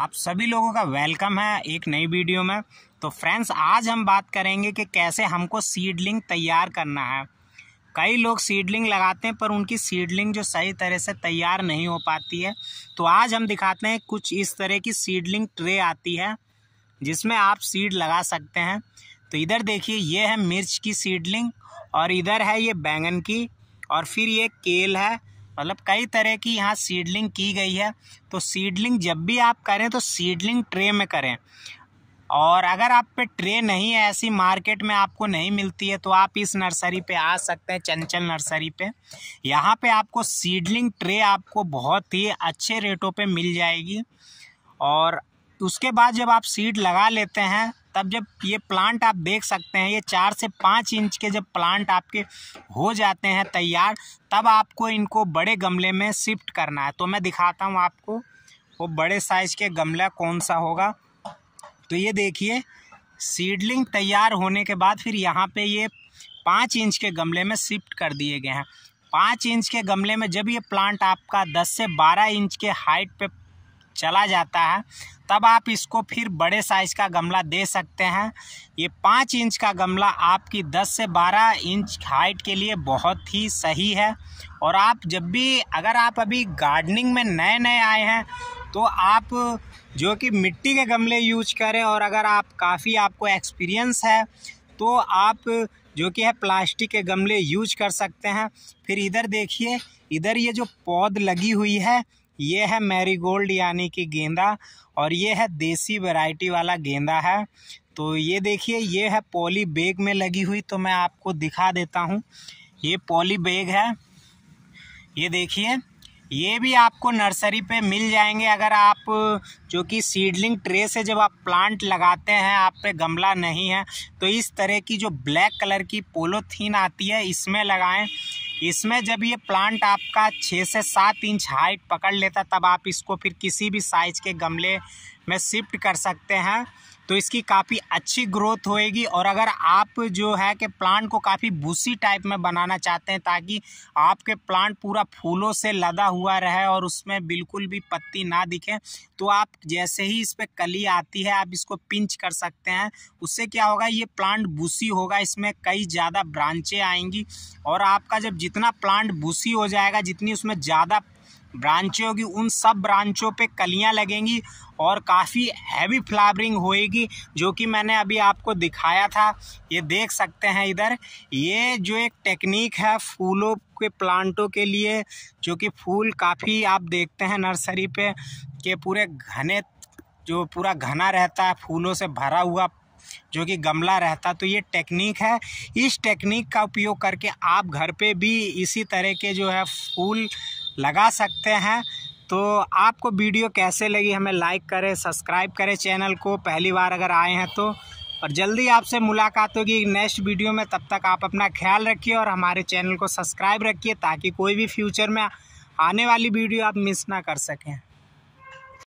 आप सभी लोगों का वेलकम है एक नई वीडियो में तो फ्रेंड्स आज हम बात करेंगे कि कैसे हमको सीडलिंग तैयार करना है कई लोग सीडलिंग लगाते हैं पर उनकी सीडलिंग जो सही तरह से तैयार नहीं हो पाती है तो आज हम दिखाते हैं कुछ इस तरह की सीडलिंग ट्रे आती है जिसमें आप सीड लगा सकते हैं तो इधर देखिए ये है मिर्च की सीडलिंग और इधर है ये बैंगन की और फिर ये केल है मतलब कई तरह की यहाँ सीडलिंग की गई है तो सीडलिंग जब भी आप करें तो सीडलिंग ट्रे में करें और अगर आप पे ट्रे नहीं है ऐसी मार्केट में आपको नहीं मिलती है तो आप इस नर्सरी पे आ सकते हैं चंचल नर्सरी पे यहाँ पे आपको सीडलिंग ट्रे आपको बहुत ही अच्छे रेटों पे मिल जाएगी और उसके बाद जब आप सीड लगा लेते हैं तब जब ये प्लांट आप देख सकते हैं ये चार से पाँच इंच के जब प्लांट आपके हो जाते हैं तैयार तब आपको इनको बड़े गमले में शिफ्ट करना है तो मैं दिखाता हूँ आपको वो बड़े साइज़ के गमला कौन सा होगा तो ये देखिए सीडलिंग तैयार होने के बाद फिर यहाँ पे ये पाँच इंच के गमले में शिफ्ट कर दिए गए हैं पाँच इंच के गमले में जब ये प्लांट आपका दस से बारह इंच के हाइट पे चला जाता है तब आप इसको फिर बड़े साइज़ का गमला दे सकते हैं ये पाँच इंच का गमला आपकी दस से बारह इंच हाइट के लिए बहुत ही सही है और आप जब भी अगर आप अभी गार्डनिंग में नए नए आए हैं तो आप जो कि मिट्टी के गमले यूज करें और अगर आप काफ़ी आपको एक्सपीरियंस है तो आप जो कि है प्लास्टिक के गमले यूज कर सकते हैं फिर इधर देखिए इधर ये जो पौध लगी हुई है ये है मैरीगोल्ड यानी कि गेंदा और ये है देसी वैरायटी वाला गेंदा है तो ये देखिए ये है पॉली बैग में लगी हुई तो मैं आपको दिखा देता हूँ ये पॉली बैग है ये देखिए ये भी आपको नर्सरी पे मिल जाएंगे अगर आप जो कि सीडलिंग ट्रे से जब आप प्लांट लगाते हैं आप पे गमला नहीं है तो इस तरह की जो ब्लैक कलर की पोलोथीन आती है इसमें लगाएं इसमें जब ये प्लांट आपका छः से सात इंच हाइट पकड़ लेता तब आप इसको फिर किसी भी साइज के गमले में शिफ्ट कर सकते हैं तो इसकी काफ़ी अच्छी ग्रोथ होएगी और अगर आप जो है कि प्लांट को काफ़ी बूसी टाइप में बनाना चाहते हैं ताकि आपके प्लांट पूरा फूलों से लदा हुआ रहे और उसमें बिल्कुल भी पत्ती ना दिखे तो आप जैसे ही इस पर कली आती है आप इसको पिंच कर सकते हैं उससे क्या होगा ये प्लांट बूसी होगा इसमें कई ज़्यादा ब्रांचें आएंगी और आपका जब जितना प्लांट भूसी हो जाएगा जितनी उसमें ज़्यादा ब्रांचें होगी उन सब ब्रांचों पे कलियां लगेंगी और काफ़ी हैवी फ्लावरिंग होएगी जो कि मैंने अभी आपको दिखाया था ये देख सकते हैं इधर ये जो एक टेक्निक है फूलों के प्लांटों के लिए जो कि फूल काफ़ी आप देखते हैं नर्सरी पे के पूरे घने जो पूरा घना रहता है फूलों से भरा हुआ जो कि गमला रहता तो ये टेक्निक है इस टेक्निक का उपयोग करके आप घर पे भी इसी तरह के जो है फूल लगा सकते हैं तो आपको वीडियो कैसे लगी हमें लाइक करें सब्सक्राइब करें चैनल को पहली बार अगर आए हैं तो और जल्दी आपसे मुलाकात होगी नेक्स्ट वीडियो में तब तक आप अपना ख्याल रखिए और हमारे चैनल को सब्सक्राइब रखिए ताकि कोई भी फ्यूचर में आने वाली वीडियो आप मिस ना कर सकें